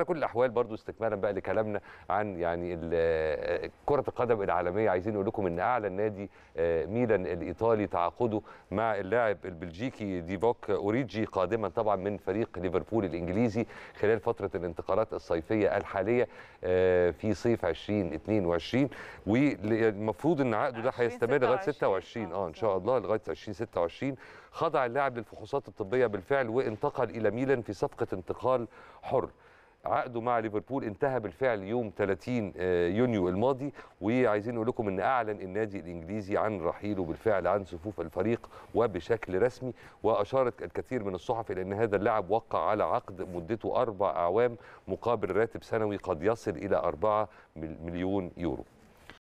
على كل الاحوال برضو استكمالا بقى لكلامنا عن يعني كره القدم العالميه عايزين نقول لكم ان اعلى النادي آه، ميلان الايطالي تعاقده مع اللاعب البلجيكي ديفوك اوريجي قادما طبعا من فريق ليفربول الانجليزي خلال فتره الانتقالات الصيفيه الحاليه آه، في صيف 2022 والمفروض ان عقده ده هيستمر لغايه 26 آه،, اه ان شاء الله لغايه 2026 خضع اللاعب للفحوصات الطبيه بالفعل وانتقل الى ميلان في صفقه انتقال حر عقده مع ليفربول انتهى بالفعل يوم 30 آه، يونيو الماضي وعايزين نقول لكم ان اعلن النادي الانجليزي عن رحيله بالفعل عن صفوف الفريق وبشكل رسمي واشارت الكثير من الصحف الى ان هذا اللاعب وقع على عقد مدته اربع اعوام مقابل راتب سنوي قد يصل الى 4 مليون يورو